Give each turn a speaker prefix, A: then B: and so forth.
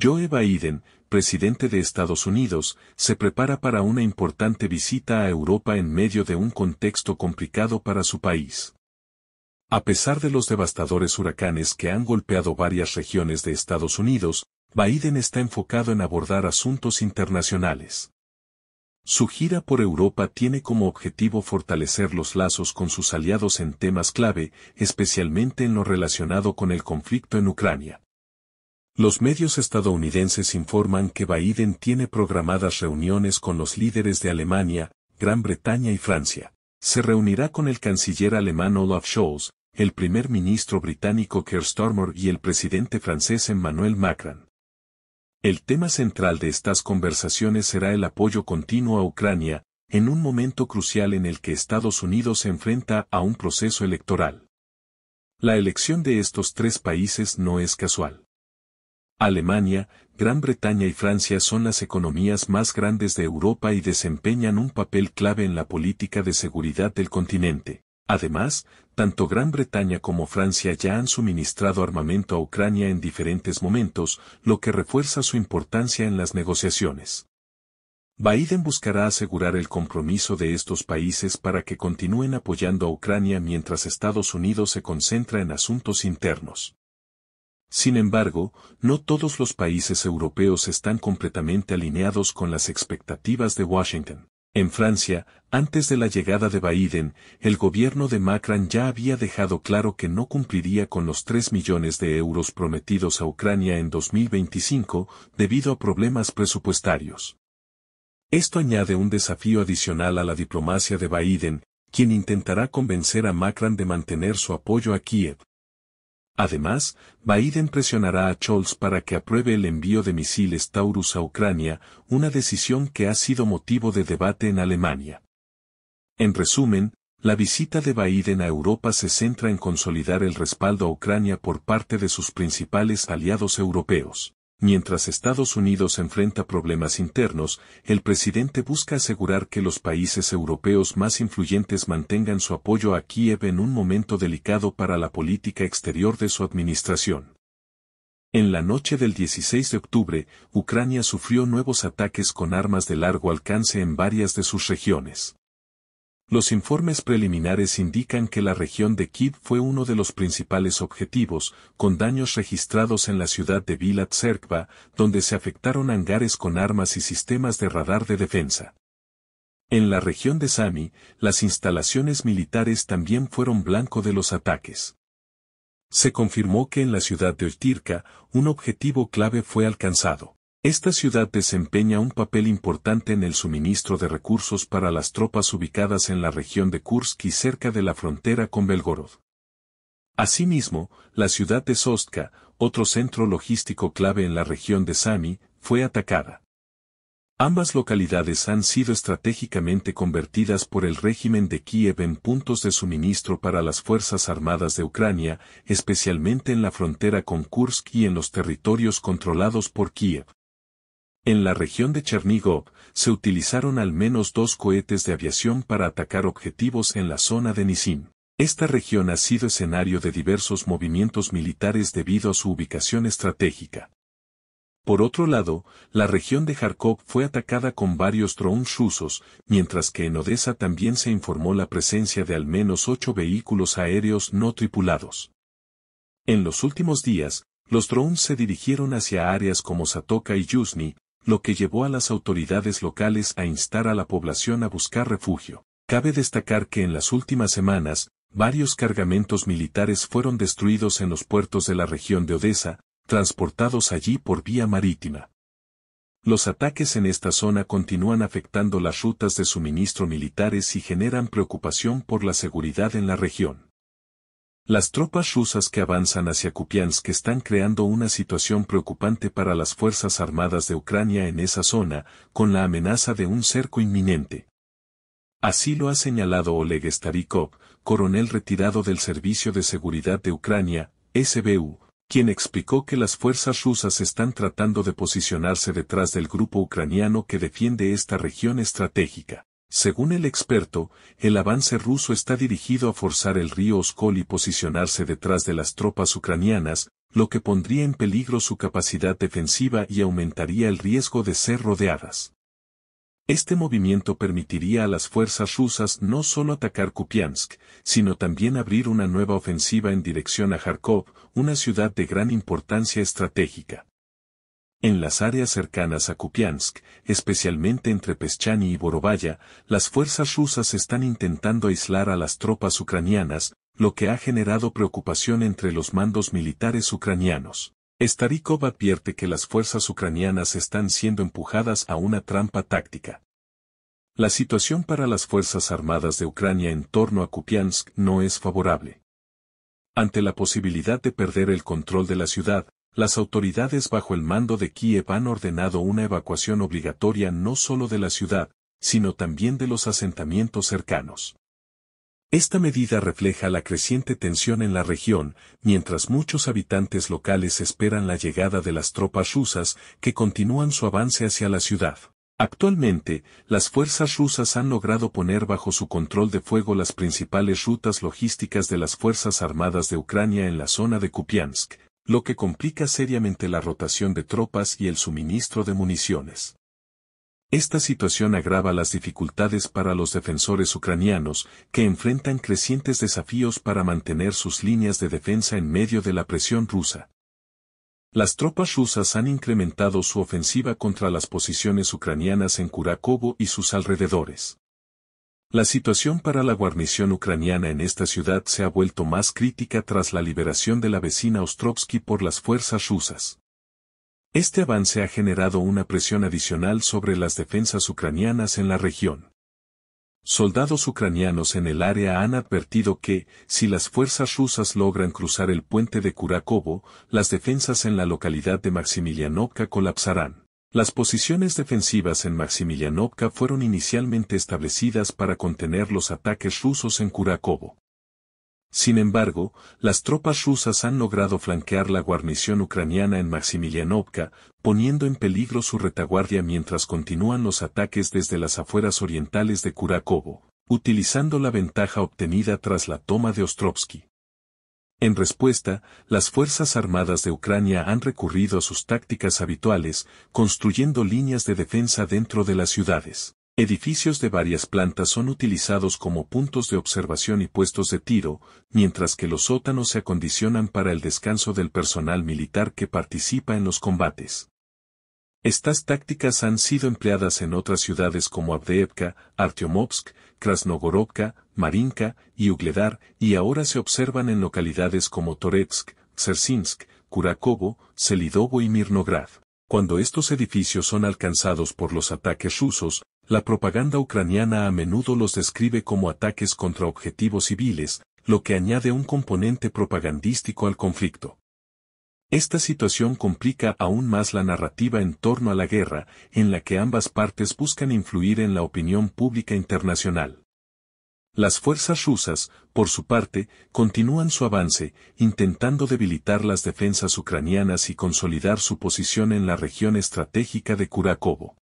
A: Joe e. Biden, presidente de Estados Unidos, se prepara para una importante visita a Europa en medio de un contexto complicado para su país. A pesar de los devastadores huracanes que han golpeado varias regiones de Estados Unidos, Biden está enfocado en abordar asuntos internacionales. Su gira por Europa tiene como objetivo fortalecer los lazos con sus aliados en temas clave, especialmente en lo relacionado con el conflicto en Ucrania. Los medios estadounidenses informan que Biden tiene programadas reuniones con los líderes de Alemania, Gran Bretaña y Francia. Se reunirá con el canciller alemán Olaf Scholz, el primer ministro británico Keir Starmer y el presidente francés Emmanuel Macron. El tema central de estas conversaciones será el apoyo continuo a Ucrania, en un momento crucial en el que Estados Unidos se enfrenta a un proceso electoral. La elección de estos tres países no es casual. Alemania, Gran Bretaña y Francia son las economías más grandes de Europa y desempeñan un papel clave en la política de seguridad del continente. Además, tanto Gran Bretaña como Francia ya han suministrado armamento a Ucrania en diferentes momentos, lo que refuerza su importancia en las negociaciones. Biden buscará asegurar el compromiso de estos países para que continúen apoyando a Ucrania mientras Estados Unidos se concentra en asuntos internos. Sin embargo, no todos los países europeos están completamente alineados con las expectativas de Washington. En Francia, antes de la llegada de Biden, el gobierno de Macron ya había dejado claro que no cumpliría con los 3 millones de euros prometidos a Ucrania en 2025 debido a problemas presupuestarios. Esto añade un desafío adicional a la diplomacia de Biden, quien intentará convencer a Macron de mantener su apoyo a Kiev, Además, Biden presionará a Scholz para que apruebe el envío de misiles Taurus a Ucrania, una decisión que ha sido motivo de debate en Alemania. En resumen, la visita de Biden a Europa se centra en consolidar el respaldo a Ucrania por parte de sus principales aliados europeos. Mientras Estados Unidos enfrenta problemas internos, el presidente busca asegurar que los países europeos más influyentes mantengan su apoyo a Kiev en un momento delicado para la política exterior de su administración. En la noche del 16 de octubre, Ucrania sufrió nuevos ataques con armas de largo alcance en varias de sus regiones. Los informes preliminares indican que la región de Kid fue uno de los principales objetivos, con daños registrados en la ciudad de Vilatserkva, donde se afectaron hangares con armas y sistemas de radar de defensa. En la región de Sami, las instalaciones militares también fueron blanco de los ataques. Se confirmó que en la ciudad de Ultirka, un objetivo clave fue alcanzado. Esta ciudad desempeña un papel importante en el suministro de recursos para las tropas ubicadas en la región de Kursk y cerca de la frontera con Belgorod. Asimismo, la ciudad de Sostka, otro centro logístico clave en la región de Sami, fue atacada. Ambas localidades han sido estratégicamente convertidas por el régimen de Kiev en puntos de suministro para las Fuerzas Armadas de Ucrania, especialmente en la frontera con Kursk y en los territorios controlados por Kiev. En la región de Chernigov, se utilizaron al menos dos cohetes de aviación para atacar objetivos en la zona de Nisim. Esta región ha sido escenario de diversos movimientos militares debido a su ubicación estratégica. Por otro lado, la región de Kharkov fue atacada con varios drones rusos, mientras que en Odessa también se informó la presencia de al menos ocho vehículos aéreos no tripulados. En los últimos días, los drones se dirigieron hacia áreas como Satoka y Yuzny, lo que llevó a las autoridades locales a instar a la población a buscar refugio. Cabe destacar que en las últimas semanas, varios cargamentos militares fueron destruidos en los puertos de la región de Odessa, transportados allí por vía marítima. Los ataques en esta zona continúan afectando las rutas de suministro militares y generan preocupación por la seguridad en la región. Las tropas rusas que avanzan hacia Kupiansk están creando una situación preocupante para las Fuerzas Armadas de Ucrania en esa zona, con la amenaza de un cerco inminente. Así lo ha señalado Oleg Starikov, coronel retirado del Servicio de Seguridad de Ucrania, SBU, quien explicó que las fuerzas rusas están tratando de posicionarse detrás del grupo ucraniano que defiende esta región estratégica. Según el experto, el avance ruso está dirigido a forzar el río Oskol y posicionarse detrás de las tropas ucranianas, lo que pondría en peligro su capacidad defensiva y aumentaría el riesgo de ser rodeadas. Este movimiento permitiría a las fuerzas rusas no solo atacar Kupiansk, sino también abrir una nueva ofensiva en dirección a Kharkov, una ciudad de gran importancia estratégica. En las áreas cercanas a Kupiansk, especialmente entre Peschani y Borovaya, las fuerzas rusas están intentando aislar a las tropas ucranianas, lo que ha generado preocupación entre los mandos militares ucranianos. Starikov advierte que las fuerzas ucranianas están siendo empujadas a una trampa táctica. La situación para las Fuerzas Armadas de Ucrania en torno a Kupiansk no es favorable. Ante la posibilidad de perder el control de la ciudad, las autoridades bajo el mando de Kiev han ordenado una evacuación obligatoria no solo de la ciudad, sino también de los asentamientos cercanos. Esta medida refleja la creciente tensión en la región, mientras muchos habitantes locales esperan la llegada de las tropas rusas que continúan su avance hacia la ciudad. Actualmente, las fuerzas rusas han logrado poner bajo su control de fuego las principales rutas logísticas de las Fuerzas Armadas de Ucrania en la zona de Kupiansk, lo que complica seriamente la rotación de tropas y el suministro de municiones. Esta situación agrava las dificultades para los defensores ucranianos, que enfrentan crecientes desafíos para mantener sus líneas de defensa en medio de la presión rusa. Las tropas rusas han incrementado su ofensiva contra las posiciones ucranianas en Kurakovo y sus alrededores. La situación para la guarnición ucraniana en esta ciudad se ha vuelto más crítica tras la liberación de la vecina Ostrovsky por las fuerzas rusas. Este avance ha generado una presión adicional sobre las defensas ucranianas en la región. Soldados ucranianos en el área han advertido que, si las fuerzas rusas logran cruzar el puente de Kurakovo, las defensas en la localidad de Maximilianovka colapsarán. Las posiciones defensivas en Maximilianovka fueron inicialmente establecidas para contener los ataques rusos en Kurakovo. Sin embargo, las tropas rusas han logrado flanquear la guarnición ucraniana en Maximilianovka, poniendo en peligro su retaguardia mientras continúan los ataques desde las afueras orientales de Kurakovo, utilizando la ventaja obtenida tras la toma de Ostrovsky. En respuesta, las Fuerzas Armadas de Ucrania han recurrido a sus tácticas habituales, construyendo líneas de defensa dentro de las ciudades. Edificios de varias plantas son utilizados como puntos de observación y puestos de tiro, mientras que los sótanos se acondicionan para el descanso del personal militar que participa en los combates. Estas tácticas han sido empleadas en otras ciudades como Avdeevka, Artyomovsk, Krasnogorovka, Marinka y Ugledar y ahora se observan en localidades como Toretsk, Tsersinsk, Kurakovo, Selidovo y Mirnograd. Cuando estos edificios son alcanzados por los ataques rusos, la propaganda ucraniana a menudo los describe como ataques contra objetivos civiles, lo que añade un componente propagandístico al conflicto. Esta situación complica aún más la narrativa en torno a la guerra, en la que ambas partes buscan influir en la opinión pública internacional. Las fuerzas rusas, por su parte, continúan su avance, intentando debilitar las defensas ucranianas y consolidar su posición en la región estratégica de Kurakovo.